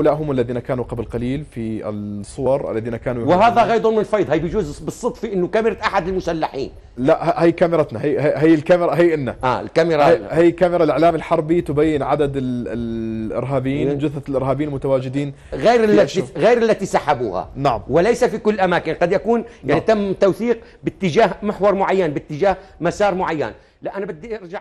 هؤلاء هم الذين كانوا قبل قليل في الصور الذين كانوا وهذا غيض من فيض هي بجوز بالصدفه انه كاميرا احد المسلحين لا هي كاميرتنا هي هي الكاميرا هي إلنا اه الكاميرا هي, هي كاميرا الاعلام الحربي تبين عدد الارهابيين إيه. جثث الارهابيين المتواجدين غير التي غير التي سحبوها نعم وليس في كل الاماكن قد يكون يعني نعم. تم توثيق باتجاه محور معين باتجاه مسار معين لا انا بدي ارجع